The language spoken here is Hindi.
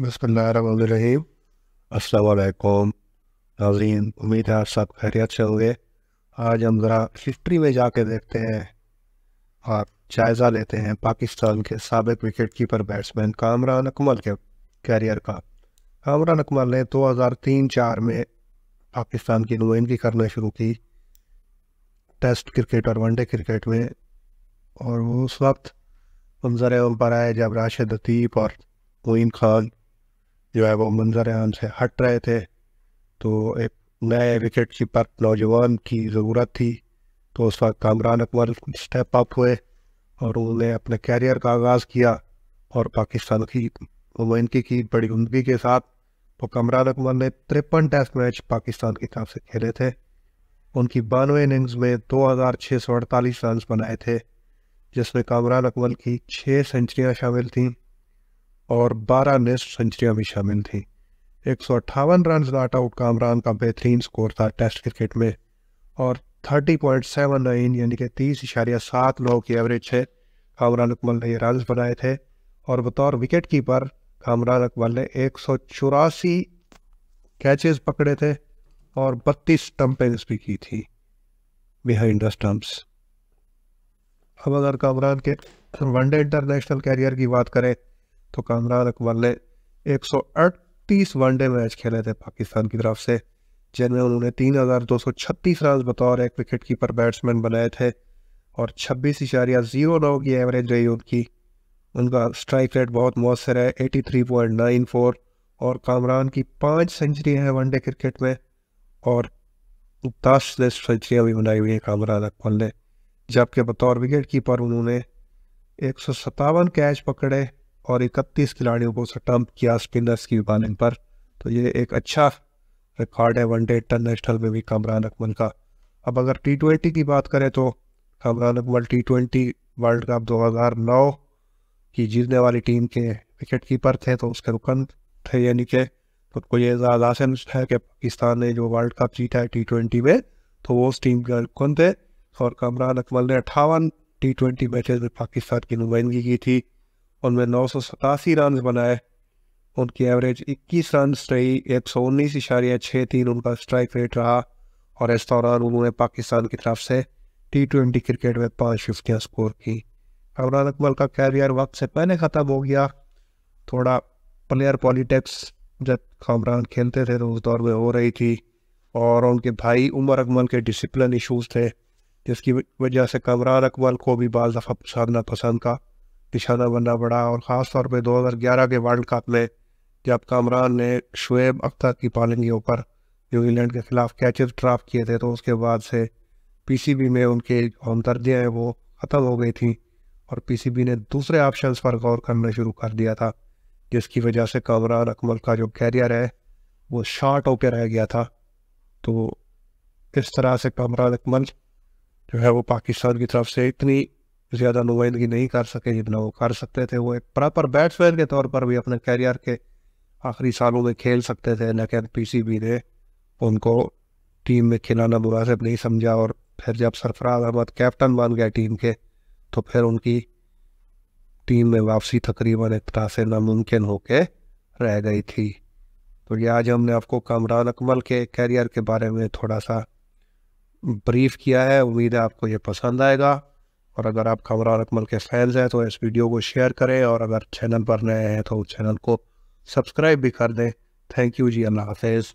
बसमीम असलकुम नाजीन उम्मीद है सब खैरियत से होंगे आज हम ज़रा हिस्ट्री में जाके देखते हैं और जायज़ा लेते हैं पाकिस्तान के सबक wicket keeper batsman Kamran Akmal के कैरियर का कामरान अकमल ने 2003-4 में पाकिस्तान की नुमाइंदगी करना शुरू की टेस्ट क्रिकेट और वनडे क्रिकेट में और उस वक्त मंजर पर आए जब राशिद लतीफ़ और मोइन खान जो है वो मंजर आम से हट रहे थे तो एक नए विकेट कीपर नौजवान की ज़रूरत थी तो उस वक्त कामरान अकबर स्टेप अप हुए और उन्होंने अपने कैरियर का आगाज़ किया और पाकिस्तान की नुमाइंदगी की बड़ी उमदगी के साथ तो कमरान अकबर ने तिरपन टेस्ट मैच पाकिस्तान की तरफ से खेले थे उनकी बानवे इनिंग्स में दो हज़ार छः सौ अड़तालीस रन बनाए थे जिसमें कामरान अकबर की छः सेंचुरियाँ शामिल थीं और 12 नेस्ट सेंचुरियां भी शामिल थी एक सौ अट्ठावन रन नॉट आउट कामरान का बेहतरीन स्कोर था टेस्ट क्रिकेट में और 30.79 यानी कि तीस इशारिया सात नौ की एवरेज है कामरान अकमल ने ये रन बनाए थे और बतौर विकेट कीपर कामरान अकमल ने एक सौ चौरासी कैचेस पकड़े थे और बत्तीस स्टम्पिंग्स भी की थी बिहाइंड द स्टम्प्स अब अगर कामरान के वनडे इंटरनेशनल कैरियर की बात करें तो कामरान अकबर ने एक वनडे मैच खेले थे पाकिस्तान की तरफ से जिनमें उन्होंने 3,236 रन बतौर एक विकेट कीपर बैट्समैन बनाए थे और छब्बीस इशारिया जीरो नौ की एवरेज रही उनकी उनका स्ट्राइक रेट बहुत मौसर है फोर और कामरान की पाँच सेंचुरियाँ है वनडे क्रिकेट में और दस टेस्ट सेंचुरियाँ भी बनाई हुई हैं कामरान अकबर ने जबकि बतौर विकेट कीपर उन्होंने एक कैच पकड़े और 31 खिलाड़ियों को स्टम्प किया स्पिनर्स की बॉलिंग पर तो ये एक अच्छा रिकॉर्ड है वनडे इंटरनेशनल में भी कामरान अकमल का अब अगर टी ट्वेंटी की बात करें तो Kamran Akmal T twenty world cup 2009 की जीतने वाली टीम के विकेट कीपर थे तो उसके रुकन थे यानी कि उनको ये लासन है कि पाकिस्तान ने जो वर्ल्ड कप जीता है टी ट्वेंटी में तो वो उस टीम के रुकन थे और कामरान अकमल ने अट्ठावन टी ट्वेंटी मैचेज में पाकिस्तान की नुमाइंदगी की थी उनमें नौ सौ सतासी रन बनाए उनकी एवरेज 21 रन रही एक सौ उन्नीस इशारिया छः तीन उनका स्ट्राइक रेट रहा और इस दौरान उन्होंने पाकिस्तान की तरफ से टी ट्वेंटी क्रिकेट में पाँच फिफ्टियाँ स्कोर की अमरान अकबल का कैरियर वक्त से पहले ख़त्म हो गया थोड़ा प्लेयर पॉलिटिक्स जब कामरान खेलते थे तो उस दौर में हो रही थी और उनके भाई उमर अकमल के डिसिप्लिन इशूज़ थे जिसकी वजह से कमरान अकमल को भी बाज़ दफ़ा साधना पसंद का पिछाना बनना पड़ा और ख़ास तौर पे 2011 के वर्ल्ड कप में जब कामरान ने शुएब अख्तर की पालिंग के ऊपर न्यूजीलैंड के ख़िलाफ़ कैच ड्राफ किए थे तो उसके बाद से पीसीबी में उनके हमदर्दियाँ हैं वो ख़त्म हो गई थी और पीसीबी ने दूसरे ऑप्शन पर गौर करना शुरू कर दिया था जिसकी वजह से कामरान अकमल का जो कैरियर है वो शार्ट होकर रह गया था तो इस तरह से कामरान अकमल जो है वो पाकिस्तान की तरफ से इतनी ज़्यादा नुमाइंदगी नहीं कर सके जितना वो कर सकते थे वो एक प्रॉपर बैट्समैन के तौर पर भी अपने कैरियर के आखिरी सालों में खेल सकते थे लेकिन बी ने उनको टीम में खिलाना मुनासिब नहीं समझा और फिर जब सरफराज अहमद कैप्टन बन गए टीम के तो फिर उनकी टीम में वापसी तकरीबन एक तरह से नामुमकिन होके रह गई थी तो ये आज हमने आपको कमरान अकमल के कैरियर के बारे में थोड़ा सा ब्रीफ किया है उम्मीद है आपको ये पसंद आएगा और अगर आप और अकमल के फैंस हैं तो इस वीडियो को शेयर करें और अगर चैनल पर नए हैं तो चैनल को सब्सक्राइब भी कर दें थैंक यू जी अल्लाह हाफिज़